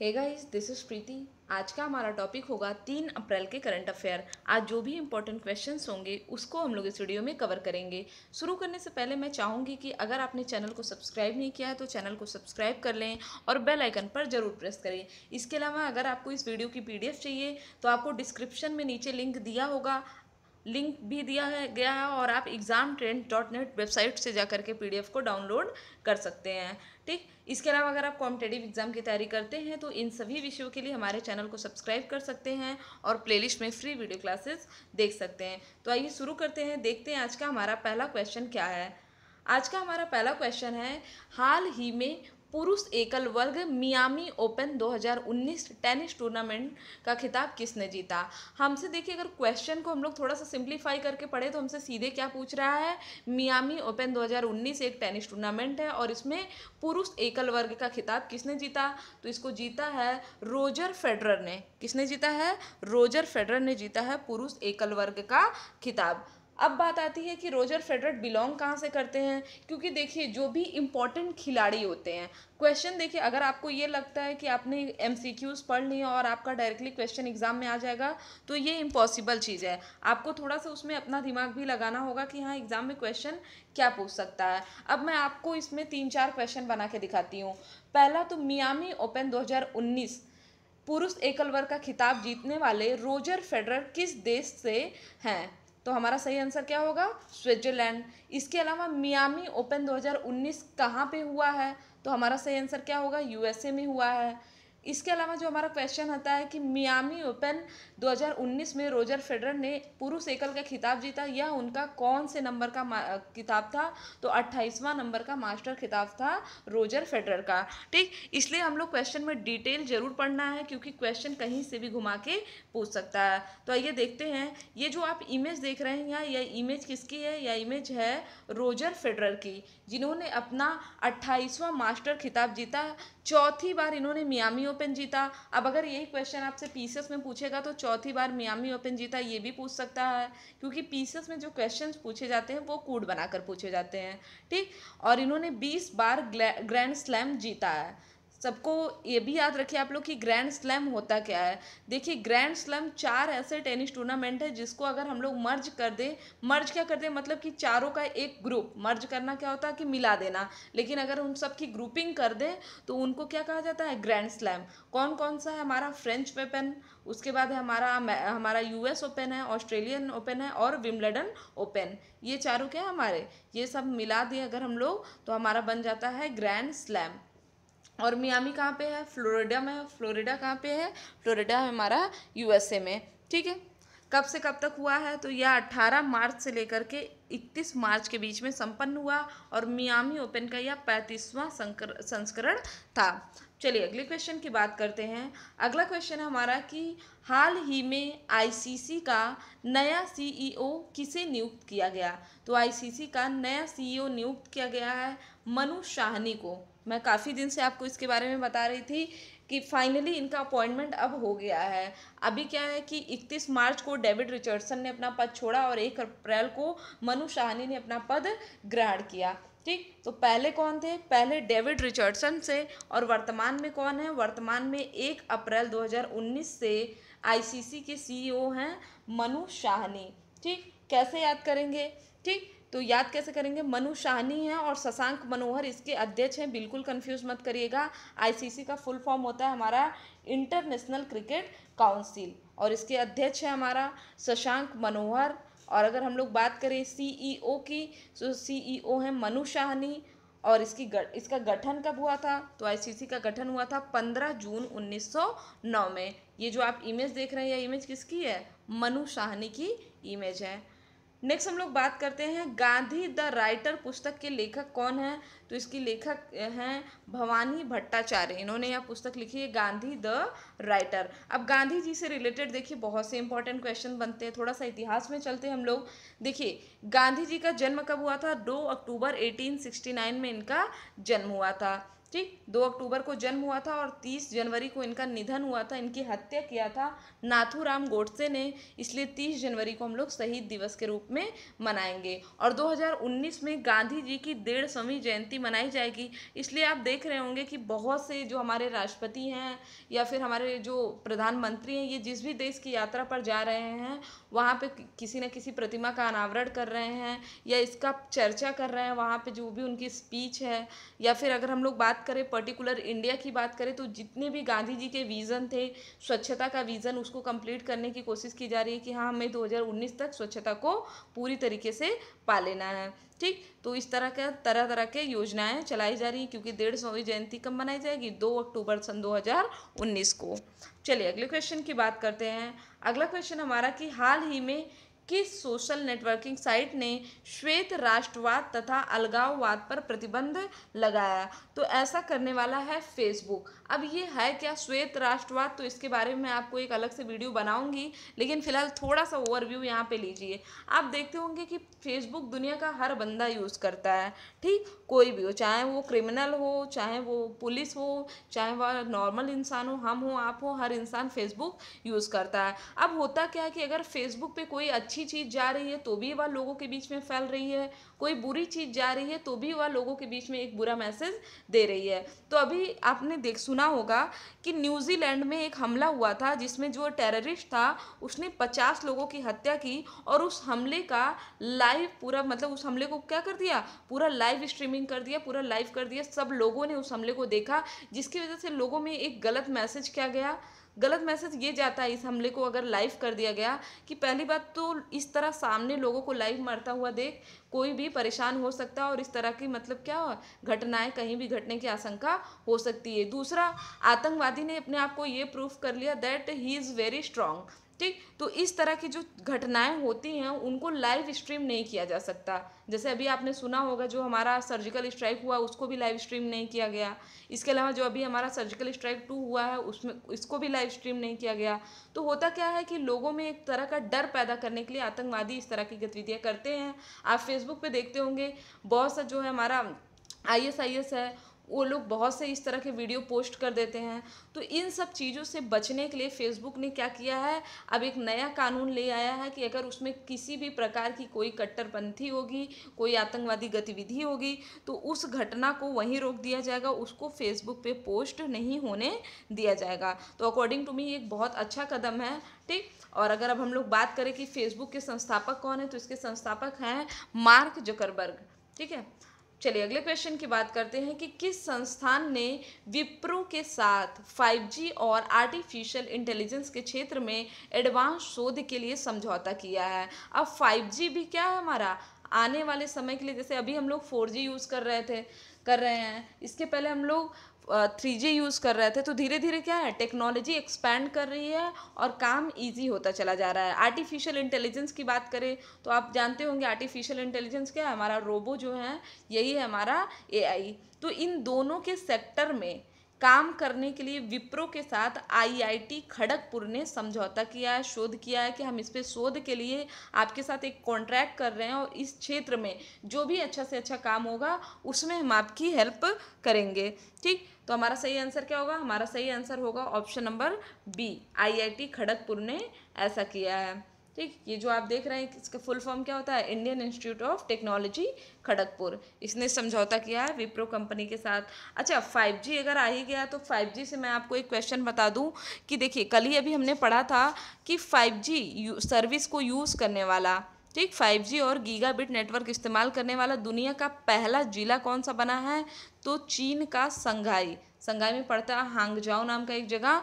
hey guys this is Preeti आज का हमारा टॉपिक होगा तीन अप्रैल के करंट अफेयर आज जो भी इंपॉर्टेंट क्वेश्चंस होंगे उसको हम लोग इस वीडियो में कवर करेंगे शुरू करने से पहले मैं चाहूँगी कि अगर आपने चैनल को सब्सक्राइब नहीं किया है तो चैनल को सब्सक्राइब कर लें और बेल आइकन पर ज़रूर प्रेस करें इसके अलावा अगर आपको इस वीडियो की पी चाहिए तो आपको डिस्क्रिप्शन में नीचे लिंक दिया होगा लिंक भी दिया है, गया है और आप exam trend dot net website से जा करके पी को डाउनलोड कर सकते हैं ठीक इसके अलावा अगर आप कॉम्पिटेटिव एग्ज़ाम की तैयारी करते हैं तो इन सभी विषयों के लिए हमारे चैनल को सब्सक्राइब कर सकते हैं और प्लेलिस्ट में फ्री वीडियो क्लासेस देख सकते हैं तो आइए शुरू करते हैं देखते हैं आज का हमारा पहला क्वेश्चन क्या है आज का हमारा पहला क्वेश्चन है हाल ही में पुरुष एकल वर्ग मियामी ओपन 2019 टेनिस टूर्नामेंट का खिताब किसने जीता हमसे देखिए अगर क्वेश्चन को हम लोग थोड़ा सा सिंप्लीफाई करके पढ़े तो हमसे सीधे क्या पूछ रहा है मियामी ओपन 2019 एक टेनिस टूर्नामेंट है और इसमें पुरुष एकल वर्ग का खिताब किसने जीता तो इसको जीता है रोजर फेडरर ने किसने जीता है रोजर फेडरर ने जीता है पुरुष एकल वर्ग का खिताब अब बात आती है कि रोजर फेडरर बिलोंग कहाँ से करते हैं क्योंकि देखिए जो भी इम्पोर्टेंट खिलाड़ी होते हैं क्वेश्चन देखिए अगर आपको ये लगता है कि आपने एम सी क्यूज़ पढ़ लिया और आपका डायरेक्टली क्वेश्चन एग्ज़ाम में आ जाएगा तो ये इम्पॉसिबल चीज़ है आपको थोड़ा सा उसमें अपना दिमाग भी लगाना होगा कि हाँ एग्ज़ाम में क्वेश्चन क्या पूछ सकता है अब मैं आपको इसमें तीन चार क्वेश्चन बना के दिखाती हूँ पहला तो मियामी ओपन दो पुरुष एकल वर्ग का खिताब जीतने वाले रोजर फेडरर किस देश से हैं तो हमारा सही आंसर क्या होगा स्विट्जरलैंड इसके अलावा मियामी ओपन 2019 कहाँ पे हुआ है तो हमारा सही आंसर क्या होगा यूएसए में हुआ है इसके अलावा जो हमारा क्वेश्चन आता है कि मियामी ओपन 2019 में रोजर फेडरर ने पुरुष एकल का खिताब जीता यह उनका कौन से नंबर का किताब था तो अट्ठाईसवां नंबर का मास्टर खिताब था रोजर फेडरर का ठीक इसलिए हम लोग क्वेश्चन में डिटेल ज़रूर पढ़ना है क्योंकि क्वेश्चन कहीं से भी घुमा के पूछ सकता है तो आइए देखते हैं ये जो आप इमेज देख रहे हैं यह इमेज किसकी है यह इमेज है रोजर फेडरर की जिन्होंने अपना अट्ठाईसवां मास्टर खिताब जीता चौथी बार इन्होंने मियामी ओपन जीता अब अगर यही क्वेश्चन आपसे पीसेस में पूछेगा तो चौथी बार मियामी ओपन जीता ये भी पूछ सकता है क्योंकि पीसेस में जो क्वेश्चन पूछे जाते हैं वो कूड बनाकर पूछे जाते हैं ठीक और इन्होंने बीस बार ग्रैंड स्लैम जीता है सबको ये भी याद रखिए आप लोग कि ग्रैंड स्लैम होता क्या है देखिए ग्रैंड स्लैम चार ऐसे टेनिस टूर्नामेंट है जिसको अगर हम लोग मर्ज कर दें मर्ज क्या कर दें मतलब कि चारों का एक ग्रुप मर्ज करना क्या होता है कि मिला देना लेकिन अगर उन सब की ग्रुपिंग कर दें तो उनको क्या कहा जाता है ग्रैंड स्लैम कौन कौन सा है हमारा फ्रेंच ओपन उसके बाद हमारा हमारा यूएस ओपन है ऑस्ट्रेलियन ओपन है और विम्बलडन ओपन ये चारों क्या हमारे ये सब मिला दिए अगर हम लोग तो हमारा बन जाता है ग्रैंड स्लैम और मियामी कहाँ पे है फ्लोरिडा में फ्लोरिडा कहाँ पे है फ्लोरिडा है हमारा यूएसए में ठीक है कब से कब तक हुआ है तो यह 18 मार्च से लेकर के 31 मार्च के बीच में संपन्न हुआ और मियामी ओपन का यह पैंतीसवां संस्करण था चलिए अगले क्वेश्चन की बात करते हैं अगला क्वेश्चन हमारा कि हाल ही में आईसीसी का नया सीईओ e किसे नियुक्त किया गया तो आईसीसी का नया सीईओ e नियुक्त किया गया है मनु शाहनी को मैं काफ़ी दिन से आपको इसके बारे में बता रही थी कि फाइनली इनका अपॉइंटमेंट अब हो गया है अभी क्या है कि 31 मार्च को डेविड रिचर्डसन ने अपना पद छोड़ा और 1 अप्रैल को मनु शाहनी ने अपना पद ग्रहण किया ठीक तो पहले कौन थे पहले डेविड रिचर्डसन से और वर्तमान में कौन है वर्तमान में एक अप्रैल 2019 से आईसीसी के सीईओ e हैं मनु शाहनी ठीक कैसे याद करेंगे ठीक तो याद कैसे करेंगे मनु शाहनी है और शशांक मनोहर इसके अध्यक्ष हैं बिल्कुल कंफ्यूज मत करिएगा आईसीसी का फुल फॉर्म होता है हमारा इंटरनेशनल क्रिकेट काउंसिल और इसके अध्यक्ष है हमारा शशांक मनोहर और अगर हम लोग बात करें सीईओ e की तो सीईओ e हैं मनु शाहनी और इसकी गठ, इसका गठन कब हुआ था तो आईसीसी का गठन हुआ था 15 जून 1909 में ये जो आप इमेज देख रहे हैं यह इमेज किसकी है मनु शाहनी की इमेज है नेक्स्ट हम लोग बात करते हैं गांधी द राइटर पुस्तक के लेखक कौन हैं तो इसकी लेखक हैं भवानी भट्टाचार्य इन्होंने यह पुस्तक लिखी है गांधी द राइटर अब गांधी जी से रिलेटेड देखिए बहुत से इंपॉर्टेंट क्वेश्चन बनते हैं थोड़ा सा इतिहास में चलते हैं हम लोग देखिए गांधी जी का जन्म कब हुआ था दो अक्टूबर एटीन में इनका जन्म हुआ था ठीक दो अक्टूबर को जन्म हुआ था और तीस जनवरी को इनका निधन हुआ था इनकी हत्या किया था नाथूराम गोडसे ने इसलिए तीस जनवरी को हम लोग शहीद दिवस के रूप में मनाएंगे और 2019 में गांधी जी की डेढ़ सौवीं जयंती मनाई जाएगी इसलिए आप देख रहे होंगे कि बहुत से जो हमारे राष्ट्रपति हैं या फिर हमारे जो प्रधानमंत्री हैं ये जिस भी देश की यात्रा पर जा रहे हैं वहाँ पर किसी न किसी प्रतिमा का अनावरण कर रहे हैं या इसका चर्चा कर रहे हैं वहाँ पर जो भी उनकी स्पीच है या फिर अगर हम लोग बात करें पर्टिकुलर इंडिया की बात करें तो जितने भी गांधी जी के विज़न थे स्वच्छता का विज़न उसको कंप्लीट करने की कोशिश की जा रही है कि हाँ हमें 2019 तक स्वच्छता को पूरी तरीके से पा लेना है ठीक तो इस तरह का तरह तरह के योजनाएं चलाई जा रही हैं क्योंकि डेढ़ सौवीं जयंती कब मनाई जाएगी दो अक्टूबर सन दो को चलिए अगले क्वेश्चन की बात करते हैं अगला क्वेश्चन हमारा कि हाल ही में किस सोशल नेटवर्किंग साइट ने श्वेत राष्ट्रवाद तथा अलगाववाद पर प्रतिबंध लगाया तो ऐसा करने वाला है फेसबुक अब ये है क्या श्वेत राष्ट्रवाद तो इसके बारे में आपको एक अलग से वीडियो बनाऊंगी लेकिन फिलहाल थोड़ा सा ओवरव्यू यहाँ पे लीजिए आप देखते होंगे कि फेसबुक दुनिया का हर बंदा यूज़ करता है ठीक कोई भी हो चाहे वो क्रिमिनल हो चाहे वो पुलिस हो चाहे वह नॉर्मल इंसान हो हम हो आप हो हर इंसान फेसबुक यूज़ करता है अब होता क्या है कि अगर फेसबुक पर कोई अच्छी अच्छी चीज़ जा रही है तो भी वह लोगों के बीच में फैल रही है कोई बुरी चीज़ जा रही है तो भी वह लोगों के बीच में एक बुरा मैसेज दे रही है तो अभी आपने देख सुना होगा कि न्यूजीलैंड में एक हमला हुआ था जिसमें जो टेररिस्ट था उसने पचास लोगों की हत्या की और उस हमले का लाइव पूरा मतलब उस हमले को क्या कर दिया पूरा लाइव स्ट्रीमिंग कर दिया पूरा लाइव कर दिया सब लोगों ने उस हमले को देखा जिसकी वजह से लोगों में एक गलत मैसेज क्या गया गलत मैसेज ये जाता है इस हमले को अगर लाइव कर दिया गया कि पहली बात तो इस तरह सामने लोगों को लाइव मरता हुआ देख कोई भी परेशान हो सकता है और इस तरह की मतलब क्या घटनाएं कहीं भी घटने की आशंका हो सकती है दूसरा आतंकवादी ने अपने आप को ये प्रूफ कर लिया that he is very strong ठीक तो इस तरह की जो घटनाएं होती हैं उनको लाइव स्ट्रीम नहीं किया जा सकता जैसे अभी आपने सुना होगा जो हमारा सर्जिकल स्ट्राइक हुआ उसको भी लाइव स्ट्रीम नहीं किया गया इसके अलावा जो अभी हमारा सर्जिकल स्ट्राइक टू हुआ है उसमें इसको भी लाइव स्ट्रीम नहीं किया गया तो होता क्या है कि लोगों में एक तरह का डर पैदा करने के लिए आतंकवादी इस तरह की गतिविधियाँ करते हैं आप फेसबुक पर देखते होंगे बहुत सा जो है हमारा आई एस आई एस है वो लोग बहुत से इस तरह के वीडियो पोस्ट कर देते हैं तो इन सब चीज़ों से बचने के लिए फेसबुक ने क्या किया है अब एक नया कानून ले आया है कि अगर उसमें किसी भी प्रकार की कोई कट्टरपंथी होगी कोई आतंकवादी गतिविधि होगी तो उस घटना को वहीं रोक दिया जाएगा उसको फेसबुक पे पोस्ट नहीं होने दिया जाएगा तो अकॉर्डिंग टू मी एक बहुत अच्छा कदम है ठीक और अगर अब हम लोग बात करें कि फेसबुक के संस्थापक कौन है तो इसके संस्थापक हैं मार्क जकरबर्ग ठीक है चलिए अगले क्वेश्चन की बात करते हैं कि किस संस्थान ने विप्रो के साथ 5G और आर्टिफिशियल इंटेलिजेंस के क्षेत्र में एडवांस शोध के लिए समझौता किया है अब 5G भी क्या है हमारा आने वाले समय के लिए जैसे अभी हम लोग 4G यूज़ कर रहे थे कर रहे हैं इसके पहले हम लोग थ्री जी यूज़ कर रहे थे तो धीरे धीरे क्या है टेक्नोलॉजी एक्सपैंड कर रही है और काम इजी होता चला जा रहा है आर्टिफिशियल इंटेलिजेंस की बात करें तो आप जानते होंगे आर्टिफिशियल इंटेलिजेंस क्या है हमारा रोबो जो है यही है हमारा एआई तो इन दोनों के सेक्टर में काम करने के लिए विप्रो के साथ आईआईटी खड़गपुर ने समझौता किया है शोध किया है कि हम इस पर शोध के लिए आपके साथ एक कॉन्ट्रैक्ट कर रहे हैं और इस क्षेत्र में जो भी अच्छा से अच्छा काम होगा उसमें हम आपकी हेल्प करेंगे ठीक तो हमारा सही आंसर क्या होगा हमारा सही आंसर होगा option number B IIT Kharagpur ने ऐसा किया है ठीक ये जो आप देख रहे हैं इसका फुल फॉर्म क्या होता है Indian Institute of Technology Kharagpur इसने समझौता किया है विप्रो कंपनी के साथ अच्छा फाइव जी अगर आ ही गया तो फाइव जी से मैं आपको एक क्वेश्चन बता दूं कि देखिए कल ही अभी हमने पढ़ा था कि फ़ाइव जी सर्विस को यूज़ करने वाला ठीक फाइव जी और गीगाबिट नेटवर्क इस्तेमाल करने वाला दुनिया का पहला जिला कौन सा बना है तो चीन का संघाई संघाई में पड़ता है हांगजाओ नाम का एक जगह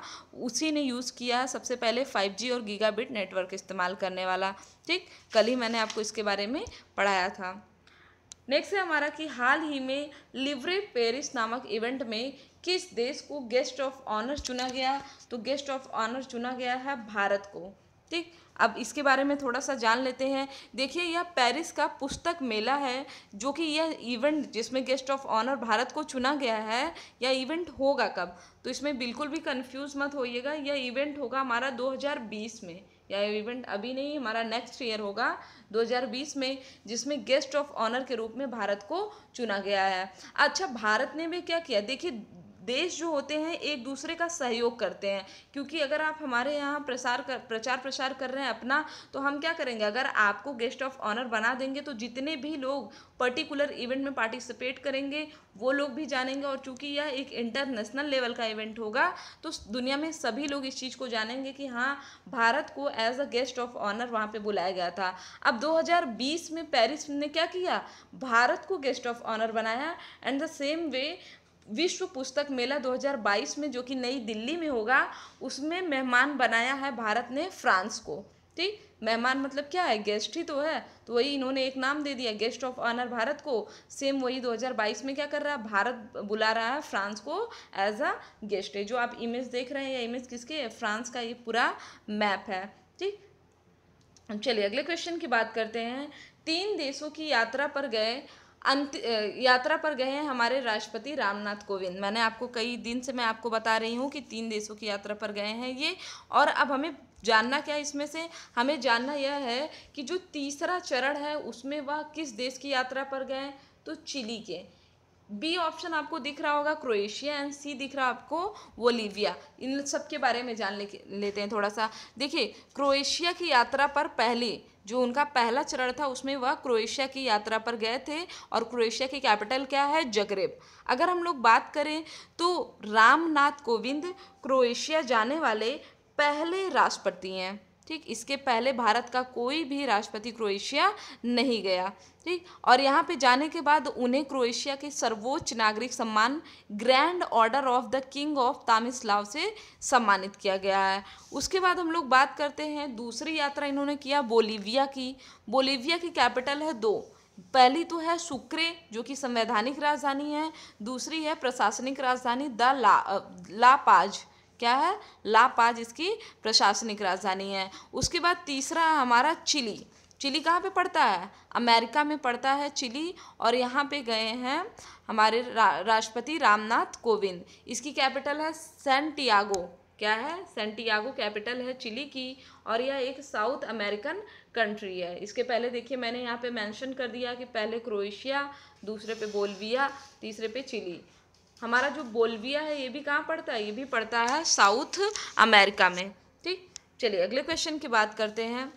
उसी ने यूज़ किया सबसे पहले 5G और गीगाबिट नेटवर्क इस्तेमाल करने वाला ठीक कल ही मैंने आपको इसके बारे में पढ़ाया था नेक्स्ट है हमारा कि हाल ही में लिवरे पेरिस नामक इवेंट में किस देश को गेस्ट ऑफ ऑनर चुना गया तो गेस्ट ऑफ ऑनर चुना गया है भारत को ठीक अब इसके बारे में थोड़ा सा जान लेते हैं देखिए यह पेरिस का पुस्तक मेला है जो कि यह इवेंट जिसमें गेस्ट ऑफ ऑनर भारत को चुना गया है यह इवेंट होगा कब तो इसमें बिल्कुल भी कंफ्यूज मत होइएगा यह इवेंट होगा हमारा 2020 में यह इवेंट अभी नहीं हमारा नेक्स्ट ईयर होगा 2020 में जिसमें गेस्ट ऑफ ऑनर के रूप में भारत को चुना गया है अच्छा भारत ने भी क्या किया देखिए देश जो होते हैं एक दूसरे का सहयोग करते हैं क्योंकि अगर आप हमारे यहाँ प्रसार कर प्रचार प्रसार कर रहे हैं अपना तो हम क्या करेंगे अगर आपको गेस्ट ऑफ ऑनर बना देंगे तो जितने भी लोग पर्टिकुलर इवेंट में पार्टिसिपेट करेंगे वो लोग भी जानेंगे और चूँकि यह एक इंटरनेशनल लेवल का इवेंट होगा तो दुनिया में सभी लोग इस चीज़ को जानेंगे कि हाँ भारत को as a guest of honour वहाँ पे बुलाया गया था अब 2020 में पेरिस ने क्या किया भारत को गेस्ट ऑफ ऑनर बनाया एंड द सेम वे विश्व पुस्तक मेला 2022 में जो कि नई दिल्ली में होगा उसमें मेहमान बनाया है भारत ने फ्रांस को ठीक मेहमान मतलब क्या है गेस्ट ही तो है तो वही इन्होंने एक नाम दे दिया गेस्ट ऑफ ऑनर भारत को सेम वही 2022 में क्या कर रहा है भारत बुला रहा है फ्रांस को एज अ गेस्ट है जो आप इमेज देख रहे हैं ये इमेज किसके है फ्रांस का ये पूरा मैप है ठीक चलिए अगले क्वेश्चन की बात करते हैं तीन देशों की यात्रा पर गए अंत यात्रा पर गए हैं हमारे राष्ट्रपति रामनाथ कोविंद मैंने आपको कई दिन से मैं आपको बता रही हूँ कि तीन देशों की यात्रा पर गए हैं ये और अब हमें जानना क्या इसमें से हमें जानना यह है कि जो तीसरा चरण है उसमें वह किस देश की यात्रा पर गए तो चिली के बी ऑप्शन आपको दिख रहा होगा क्रोएशिया एंड सी दिख रहा आपको वोलीविया इन सब के बारे में जान ले, लेते हैं थोड़ा सा देखिए क्रोएशिया की यात्रा पर पहले जो उनका पहला चरण था उसमें वह क्रोएशिया की यात्रा पर गए थे और क्रोएशिया की कैपिटल क्या है जगरेब अगर हम लोग बात करें तो रामनाथ कोविंद क्रोएशिया जाने वाले पहले राष्ट्रपति हैं ठीक इसके पहले भारत का कोई भी राष्ट्रपति क्रोएशिया नहीं गया ठीक और यहाँ पे जाने के बाद उन्हें क्रोएशिया के सर्वोच्च नागरिक सम्मान Grand Order of the King of Tomislav से सम्मानित किया गया है उसके बाद हम लोग बात करते हैं दूसरी यात्रा इन्होंने किया बोलीविया की बोलीविया की कैपिटल है दो पहली तो है सुक्रे जो कि संवैधानिक राजधानी है दूसरी है प्रशासनिक राजधानी द ला लापाज क्या है लापाज इसकी प्रशासनिक राजधानी है उसके बाद तीसरा हमारा चिली चिली कहाँ पे पड़ता है अमेरिका में पड़ता है चिली और यहाँ पे गए हैं हमारे रा, राष्ट्रपति रामनाथ कोविंद इसकी कैपिटल है सेंटियागो क्या है सेंटियागो कैपिटल है चिली की और यह एक साउथ अमेरिकन कंट्री है इसके पहले देखिए मैंने यहाँ पे मेंशन कर दिया कि पहले क्रोएशिया दूसरे पे बोलविया तीसरे पे चिली हमारा जो बोलविया है ये भी कहाँ पड़ता है ये भी पड़ता है साउथ अमेरिका में ठीक चलिए अगले क्वेश्चन की बात करते हैं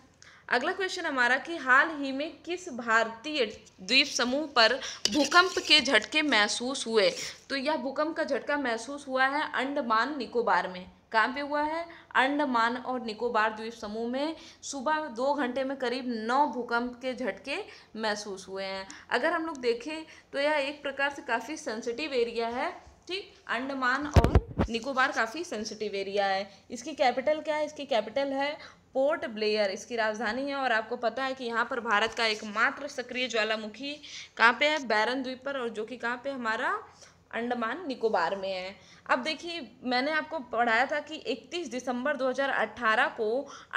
अगला क्वेश्चन हमारा कि हाल ही में किस भारतीय द्वीप समूह पर भूकंप के झटके महसूस हुए तो यह भूकंप का झटका महसूस हुआ है अंडमान निकोबार में कहाँ पे हुआ है अंडमान और निकोबार द्वीप समूह में सुबह दो घंटे में करीब नौ भूकंप के झटके महसूस हुए हैं अगर हम लोग देखें तो यह एक प्रकार से काफ़ी सेंसिटिव एरिया है ठीक अंडमान और निकोबार काफ़ी सेंसिटिव एरिया है इसकी कैपिटल क्या है इसकी कैपिटल है पोर्ट ब्लेयर इसकी राजधानी है और आपको पता है कि यहाँ पर भारत का एकमात्र सक्रिय ज्वालामुखी कहाँ पे है बैरन द्वीप पर और जो कि कहाँ पे हमारा अंडमान निकोबार में है अब देखिए मैंने आपको पढ़ाया था कि 31 दिसंबर 2018 को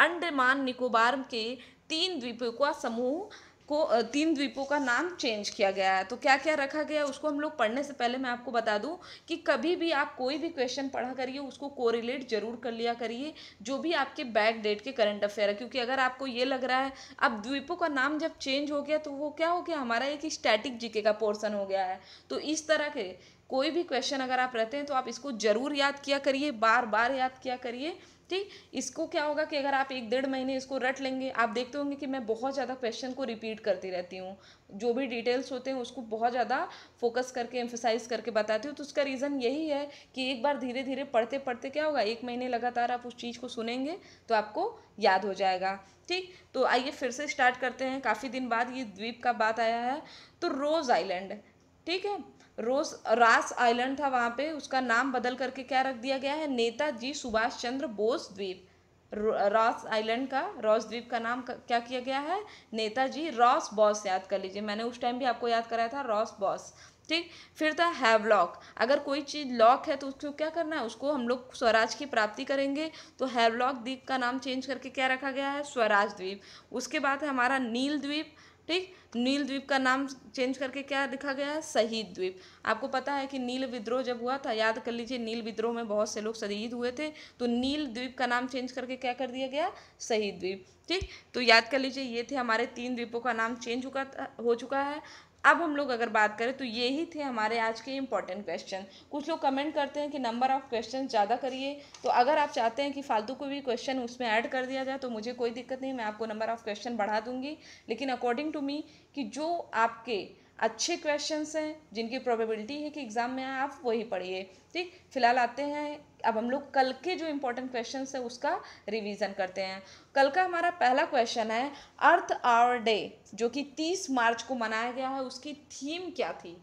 अंडमान निकोबार के तीन द्वीपों का समूह को तीन द्वीपों का नाम चेंज किया गया है तो क्या क्या रखा गया है उसको हम लोग पढ़ने से पहले मैं आपको बता दूं कि कभी भी आप कोई भी क्वेश्चन पढ़ा करिए उसको कोरिलेट जरूर कर लिया करिए जो भी आपके बैक डेट के करंट अफेयर है क्योंकि अगर आपको ये लग रहा है अब द्वीपों का नाम जब चेंज हो गया तो वो क्या हो गया हमारा एक स्टैटिक जीके का पोर्सन हो गया है तो इस तरह के कोई भी क्वेश्चन अगर आप रहते हैं तो आप इसको ज़रूर याद किया करिए बार बार याद किया करिए ठीक इसको क्या होगा कि अगर आप एक डेढ़ महीने इसको रट लेंगे आप देखते होंगे कि मैं बहुत ज़्यादा क्वेश्चन को रिपीट करती रहती हूँ जो भी डिटेल्स होते हैं उसको बहुत ज़्यादा फोकस करके एम्फोसाइज करके बताती हूँ तो उसका रीज़न यही है कि एक बार धीरे धीरे पढ़ते पढ़ते क्या होगा एक महीने लगातार आप उस चीज़ को सुनेंगे तो आपको याद हो जाएगा ठीक तो आइए फिर से स्टार्ट करते हैं काफ़ी दिन बाद ये द्वीप का बात आया है तो रोज़ आइलैंड ठीक है रोस रास आइलैंड था वहाँ पे उसका नाम बदल करके क्या रख दिया गया है नेताजी सुभाष चंद्र बोस द्वीप रॉस आइलैंड का रॉस द्वीप का नाम क्या किया गया है नेताजी रॉस बॉस याद कर लीजिए मैंने उस टाइम भी आपको याद कराया था रॉस बॉस ठीक फिर था हैवलॉक अगर कोई चीज़ लॉक है तो उसको क्या करना है उसको हम लोग स्वराज की प्राप्ति करेंगे तो हैवलॉक द्वीप का नाम चेंज करके क्या रखा गया है स्वराज द्वीप उसके बाद है हमारा नील द्वीप ठीक नील द्वीप का नाम चेंज करके क्या लिखा गया है शहीद द्वीप आपको पता है कि नील विद्रोह जब हुआ था याद कर लीजिए नील विद्रोह में बहुत से लोग शहीद हुए थे तो नील द्वीप का नाम चेंज करके क्या कर दिया गया शहीद द्वीप ठीक तो याद कर लीजिए ये थे हमारे तीन द्वीपों का नाम चेंज हो चुका है अब हम लोग अगर बात करें तो ये ही थे हमारे आज के इंपॉर्टेंट क्वेश्चन कुछ लोग कमेंट करते हैं कि नंबर ऑफ़ क्वेश्चन ज़्यादा करिए तो अगर आप चाहते हैं कि फालतू को भी क्वेश्चन उसमें ऐड कर दिया जाए तो मुझे कोई दिक्कत नहीं मैं आपको नंबर ऑफ़ क्वेश्चन बढ़ा दूँगी लेकिन अकॉर्डिंग टू मी कि जो आपके अच्छे क्वेश्चन हैं जिनकी प्रोबेबिलिटी है कि एग्ज़ाम में आए आप वही पढ़िए ठीक फिलहाल आते हैं अब हम लोग कल के जो इम्पोर्टेंट क्वेश्चन है उसका रिवीजन करते हैं कल का हमारा पहला क्वेश्चन है अर्थ आवर डे जो कि तीस मार्च को मनाया गया है उसकी थीम क्या थी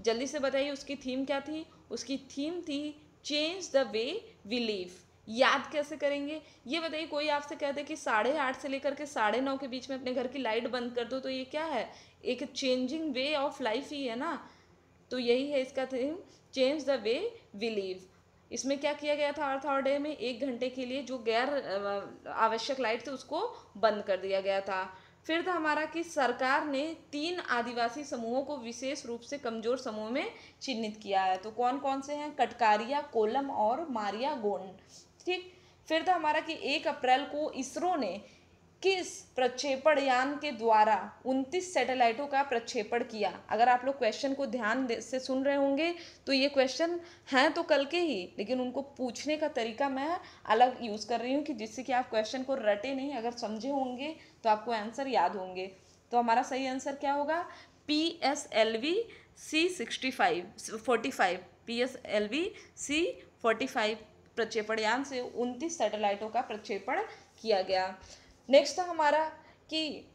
जल्दी से बताइए उसकी थीम क्या थी उसकी थीम थी change the way we live याद कैसे करेंगे ये बताइए कोई आपसे कह दे कि साढ़े आठ से लेकर के साढ़े नौ के बीच में अपने घर की लाइट बंद कर दो तो ये क्या है एक चेंजिंग वे ऑफ लाइफ ही है ना तो यही है इसका theme change the way we live इसमें क्या किया गया था अर्थ आवर डे में एक घंटे के लिए जो गैर आवश्यक लाइट थी उसको बंद कर दिया गया था फिर था हमारा कि सरकार ने तीन आदिवासी समूहों को विशेष रूप से कमजोर समूह में चिन्हित किया है तो कौन कौन से हैं कटकारिया कोलम और मारिया गोंड ठीक फिर था हमारा कि एक अप्रैल को इसरो ने किस प्रक्षेपण यान के द्वारा 29 सैटेलाइटों का प्रक्षेपण किया अगर आप लोग क्वेश्चन को ध्यान से सुन रहे होंगे तो ये क्वेश्चन हैं तो कल के ही लेकिन उनको पूछने का तरीका मैं अलग यूज़ कर रही हूँ कि जिससे कि आप क्वेश्चन को रटे नहीं अगर समझे होंगे तो आपको आंसर याद होंगे तो हमारा सही आंसर क्या होगा P S L V C sixty five forty five P S L V C forty five प्रक्षेपण यान से उनतीस सैटेलाइटों का प्रक्षेपण किया गया नेक्स्ट था हमारा कि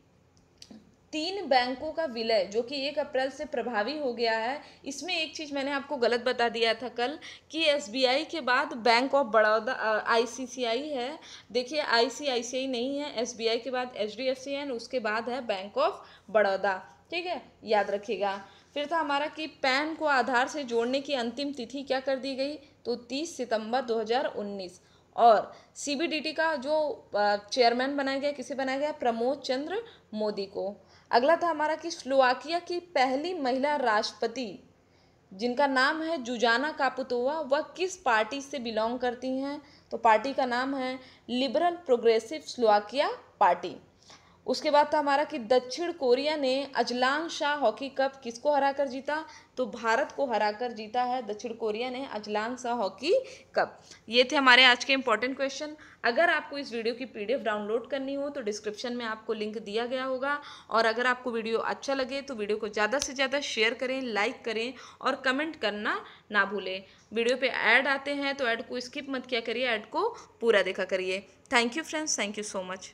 तीन बैंकों का विलय जो कि एक अप्रैल से प्रभावी हो गया है इसमें एक चीज़ मैंने आपको गलत बता दिया था कल कि एसबीआई के बाद बैंक ऑफ बड़ौदा आईसीसीआई है देखिए आईसीआईसीआई नहीं है एसबीआई के बाद एच डी है उसके बाद है बैंक ऑफ बड़ौदा ठीक है याद रखिएगा फिर था हमारा कि पैन को आधार से जोड़ने की अंतिम तिथि क्या कर दी गई तो तीस सितम्बर दो और सी का जो चेयरमैन बनाया गया किसे बनाया गया प्रमोद चंद्र मोदी को अगला था हमारा कि स्लोवाकिया की पहली महिला राष्ट्रपति जिनका नाम है जुजाना कापुतोवा वह किस पार्टी से बिलोंग करती हैं तो पार्टी का नाम है लिबरल प्रोग्रेसिव स्लोवाकिया पार्टी उसके बाद था हमारा कि दक्षिण कोरिया ने अजलांग शाह हॉकी कप किसको हरा कर जीता तो भारत को हरा कर जीता है दक्षिण कोरिया ने अजलांग शाह हॉकी कप ये थे हमारे आज के इम्पॉर्टेंट क्वेश्चन अगर आपको इस वीडियो की पीडीएफ डाउनलोड करनी हो तो डिस्क्रिप्शन में आपको लिंक दिया गया होगा और अगर आपको वीडियो अच्छा लगे तो वीडियो को ज़्यादा से ज़्यादा शेयर करें लाइक करें और कमेंट करना ना भूलें वीडियो पर ऐड आते हैं तो ऐड को स्किप मत किया करिए ऐड को पूरा देखा करिए thank you friends thank you so much